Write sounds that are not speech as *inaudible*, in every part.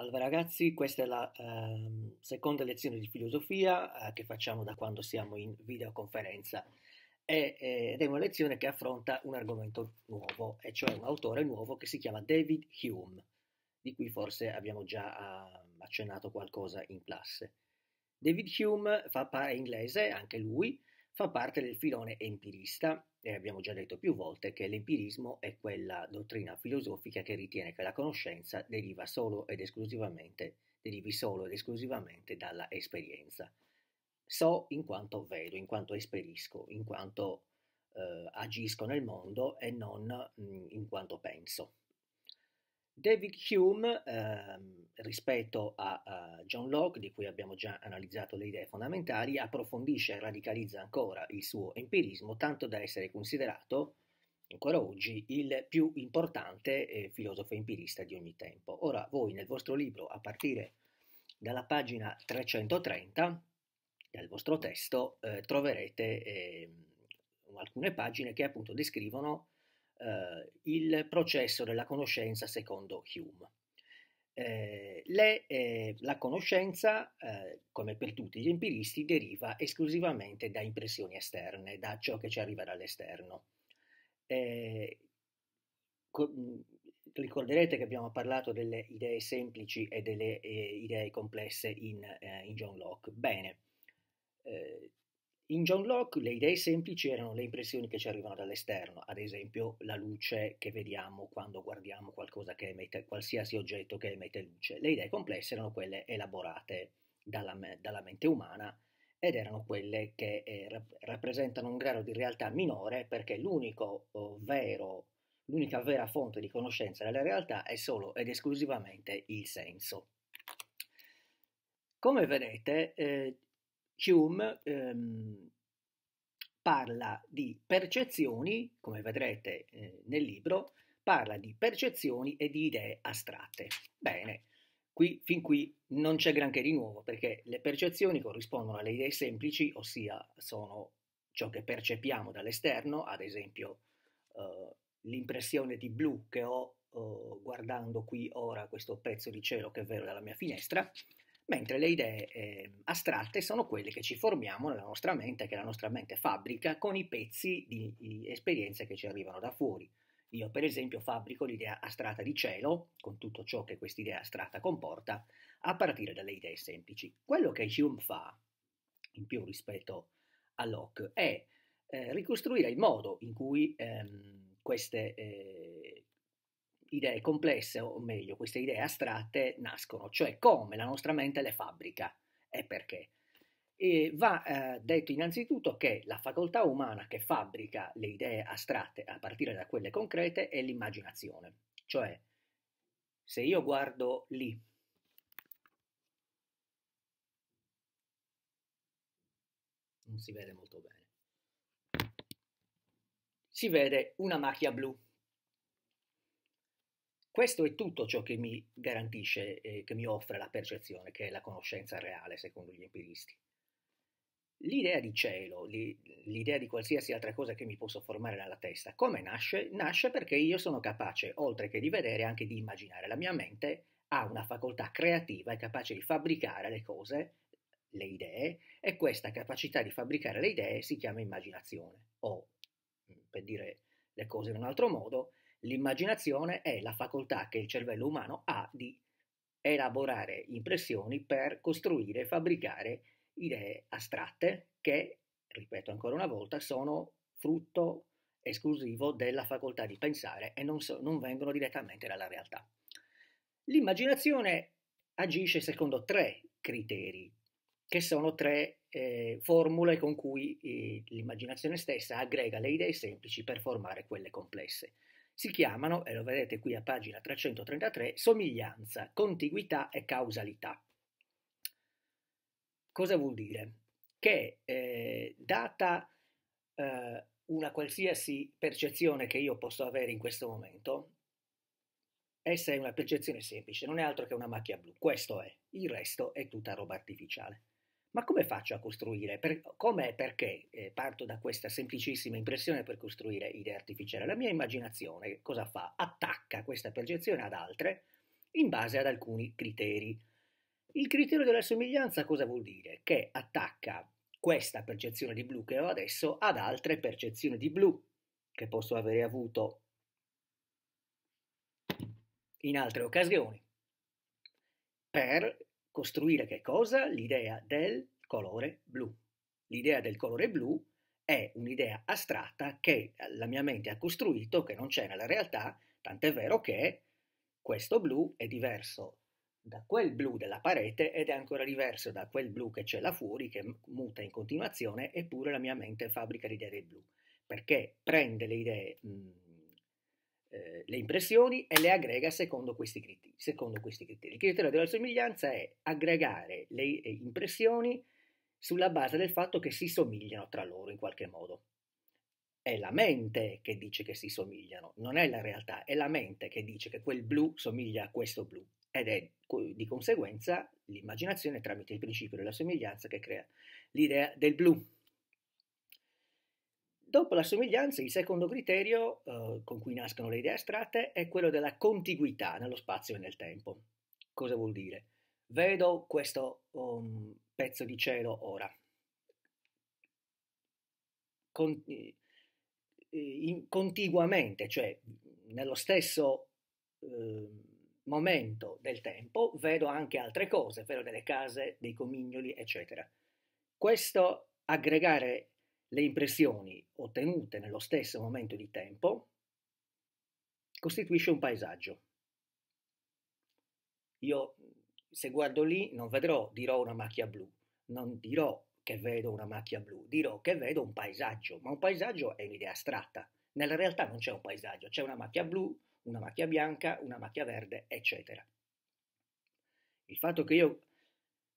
Salve ragazzi, questa è la eh, seconda lezione di filosofia eh, che facciamo da quando siamo in videoconferenza e, eh, ed è una lezione che affronta un argomento nuovo, e cioè un autore nuovo che si chiama David Hume, di cui forse abbiamo già ehm, accennato qualcosa in classe. David Hume è inglese, anche lui, fa parte del filone empirista e abbiamo già detto più volte che l'empirismo è quella dottrina filosofica che ritiene che la conoscenza deriva solo ed esclusivamente, derivi solo ed esclusivamente dalla esperienza. So in quanto vedo, in quanto esperisco, in quanto eh, agisco nel mondo e non mh, mm, in quanto penso. David Hume, ehm, rispetto a, a John Locke, di cui abbiamo già analizzato le idee fondamentali, approfondisce e radicalizza ancora il suo empirismo, tanto da essere considerato ancora oggi il più importante eh, filosofo empirista di ogni tempo. Ora voi nel vostro libro, a partire dalla pagina 330 del vostro testo, eh, troverete eh, alcune pagine che appunto descrivono eh, il processo della conoscenza secondo Hume. Eh, le, eh, la conoscenza, eh, come per tutti gli empiristi, deriva esclusivamente da impressioni esterne, da ciò che ci arriva dall'esterno. Eh, mm, ricorderete che abbiamo parlato delle idee semplici e delle eh, idee complesse in, eh, in John Locke. Bene, in John Locke le idee semplici erano le impressioni che ci arrivano dall'esterno, ad esempio la luce che vediamo quando guardiamo qualcosa che emette, qualsiasi oggetto che emette luce. Le idee complesse erano quelle elaborate dalla, dalla mente umana ed erano quelle che eh, rappresentano un grado di realtà minore perché l'unico oh, vero, l'unica vera fonte di conoscenza della realtà è solo ed esclusivamente il senso. Come vedete, eh, Hume ehm, parla di percezioni, come vedrete eh, nel libro, parla di percezioni e di idee astratte. Bene, qui, fin qui non c'è granché di nuovo, perché le percezioni corrispondono alle idee semplici, ossia sono ciò che percepiamo dall'esterno, ad esempio eh, l'impressione di blu che ho eh, guardando qui ora questo pezzo di cielo che è vero dalla mia finestra, mentre le idee eh, astratte sono quelle che ci formiamo nella nostra mente, che la nostra mente fabbrica con i pezzi di, di esperienze che ci arrivano da fuori. Io, per esempio, fabbrico l'idea astratta di cielo, con tutto ciò che quest'idea astratta comporta, a partire dalle idee semplici. Quello che Hume fa, in più rispetto a Locke, è eh, ricostruire il modo in cui ehm, queste eh, idee complesse, o meglio, queste idee astratte nascono, cioè come la nostra mente le fabbrica e perché. E va eh, detto innanzitutto che la facoltà umana che fabbrica le idee astratte a partire da quelle concrete è l'immaginazione, cioè se io guardo lì non si vede molto bene. Si vede una macchia blu. Questo è tutto ciò che mi garantisce, eh, che mi offre la percezione, che è la conoscenza reale, secondo gli empiristi. L'idea di cielo, l'idea di qualsiasi altra cosa che mi posso formare dalla testa, come nasce? Nasce perché io sono capace, oltre che di vedere, anche di immaginare. La mia mente ha una facoltà creativa, è capace di fabbricare le cose, le idee, e questa capacità di fabbricare le idee si chiama immaginazione, o per dire le cose in un altro modo, L'immaginazione è la facoltà che il cervello umano ha di elaborare impressioni per costruire e fabbricare idee astratte che, ripeto ancora una volta, sono frutto esclusivo della facoltà di pensare e non, so, non vengono direttamente dalla realtà. L'immaginazione agisce secondo tre criteri, che sono tre eh, formule con cui eh, l'immaginazione stessa aggrega le idee semplici per formare quelle complesse si chiamano, e lo vedete qui a pagina 333, somiglianza, contiguità e causalità. Cosa vuol dire? Che eh, data eh, una qualsiasi percezione che io posso avere in questo momento, essa è una percezione semplice, non è altro che una macchia blu, questo è, il resto è tutta roba artificiale. Ma come faccio a costruire? Per, come e perché eh, parto da questa semplicissima impressione per costruire idee artificiali? La mia immaginazione cosa fa? Attacca questa percezione ad altre in base ad alcuni criteri. Il criterio della somiglianza cosa vuol dire? Che attacca questa percezione di blu che ho adesso ad altre percezioni di blu che posso avere avuto in altre occasioni per Costruire che cosa? L'idea del colore blu. L'idea del colore blu è un'idea astratta che la mia mente ha costruito, che non c'è nella realtà, tant'è vero che questo blu è diverso da quel blu della parete ed è ancora diverso da quel blu che c'è là fuori, che muta in continuazione, eppure la mia mente fabbrica l'idea del blu, perché prende le idee mh, mhmm, eh, le impressioni e le aggrega secondo questi, criteri, secondo questi criteri. Il criterio della somiglianza è aggregare le eh, impressioni sulla base del fatto che si somigliano tra loro in qualche modo. È la mente che dice che si somigliano, non è la realtà, è la mente che dice che quel blu somiglia a questo blu ed è di conseguenza l'immaginazione tramite il principio della somiglianza che crea l'idea del blu. Dopo la somiglianza, il secondo criterio eh, con cui nascono le idee astratte è quello della contiguità nello spazio e nel tempo. Cosa vuol dire? Vedo questo um, pezzo di cielo ora. Con, eh, eh in, contiguamente, cioè nello stesso eh, momento del tempo, vedo anche altre cose, vedo delle case, dei comignoli, eccetera. Questo aggregare le impressioni ottenute nello stesso momento di tempo costituisce un paesaggio. Io se guardo lì non vedrò, dirò una macchia blu, non dirò che vedo una macchia blu, dirò che vedo un paesaggio, ma un paesaggio è un'idea astratta. Nella realtà non c'è un paesaggio, c'è una macchia blu, una macchia bianca, una macchia verde, eccetera. Il fatto che io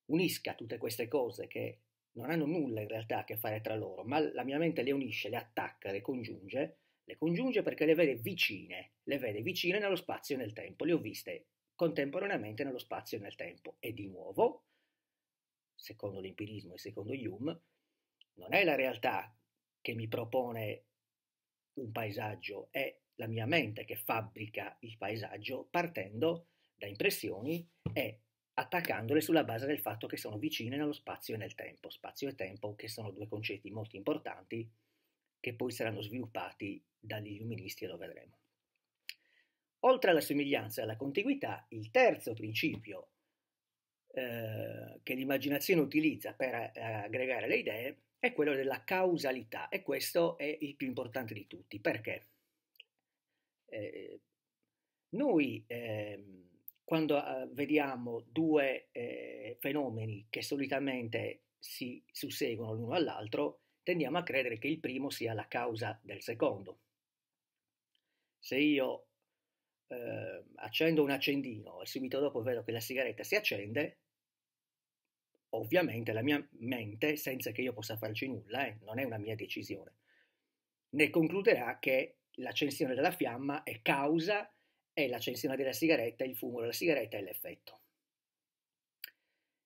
unisca tutte queste cose che non hanno nulla in realtà a che fare tra loro, ma la mia mente le unisce, le attacca, le congiunge, le congiunge perché le vede vicine, le vede vicine nello spazio e nel tempo, le ho viste contemporaneamente nello spazio e nel tempo. E di nuovo, secondo l'empirismo e secondo Hume, non è la realtà che mi propone un paesaggio, è la mia mente che fabbrica il paesaggio partendo da impressioni e attaccandole sulla base del fatto che sono vicine nello spazio e nel tempo. Spazio e tempo che sono due concetti molto importanti che poi saranno sviluppati dagli illuministi e lo vedremo. Oltre alla somiglianza e alla contiguità, il terzo principio eh, che l'immaginazione utilizza per eh, aggregare le idee è quello della causalità e questo è il più importante di tutti. Perché? Eh, noi... Ehm, quando eh, vediamo due eh, fenomeni che solitamente si susseguono l'uno all'altro, tendiamo a credere che il primo sia la causa del secondo. Se io eh, accendo un accendino e subito dopo vedo che la sigaretta si accende, ovviamente la mia mente, senza che io possa farci nulla, eh, non è una mia decisione, ne concluderà che l'accensione della fiamma è causa di è l'accensione della sigaretta, il fumo della sigaretta e l'effetto.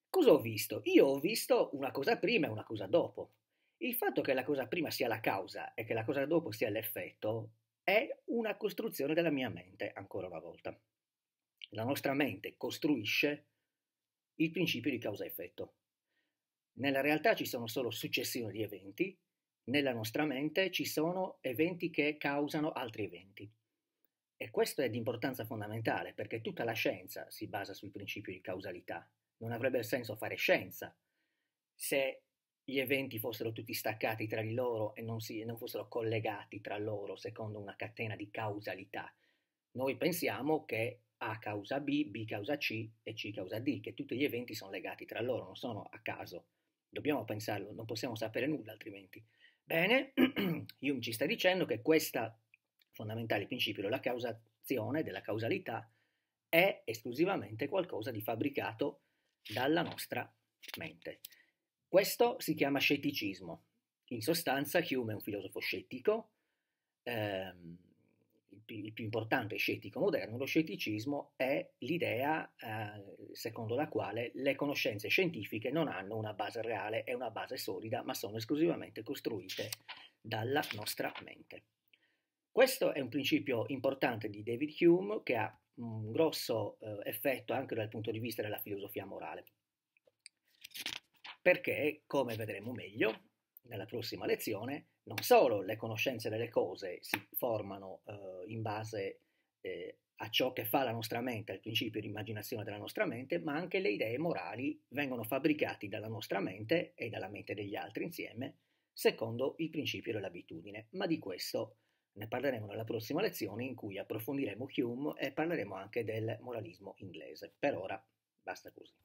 Cosa ho visto? Io ho visto una cosa prima e una cosa dopo. Il fatto che la cosa prima sia la causa e che la cosa dopo sia l'effetto è una costruzione della mia mente, ancora una volta. La nostra mente costruisce il principio di causa-effetto. Nella realtà ci sono solo successioni di eventi, nella nostra mente ci sono eventi che causano altri eventi. E questo è di importanza fondamentale perché tutta la scienza si basa sul principio di causalità. Non avrebbe senso fare scienza se gli eventi fossero tutti staccati tra di loro e non, si, non fossero collegati tra loro secondo una catena di causalità. Noi pensiamo che A causa B, B causa C e C causa D, che tutti gli eventi sono legati tra loro, non sono a caso. Dobbiamo pensarlo, non possiamo sapere nulla altrimenti. Bene, Hume *clears throat* ci sta dicendo che questa fondamentale principio della causazione, della causalità, è esclusivamente qualcosa di fabbricato dalla nostra mente. Questo si chiama scetticismo. In sostanza Hume è un filosofo scettico, ehm, il, più, il, più, importante scettico moderno, lo scetticismo è l'idea eh, secondo la quale le conoscenze scientifiche non hanno una base reale e una base solida, ma sono esclusivamente costruite dalla nostra mente. Questo è un principio importante di David Hume che ha un grosso eh, effetto anche dal punto di vista della filosofia morale. Perché, come vedremo meglio nella prossima lezione, non solo le conoscenze delle cose si formano eh, in base eh, a ciò che fa la nostra mente, al principio di immaginazione della nostra mente, ma anche le idee morali vengono fabbricate dalla nostra mente e dalla mente degli altri insieme, secondo il principio dell'abitudine. Ma di questo ne parleremo nella prossima lezione in cui approfondiremo Hume e parleremo anche del moralismo inglese. Per ora basta così.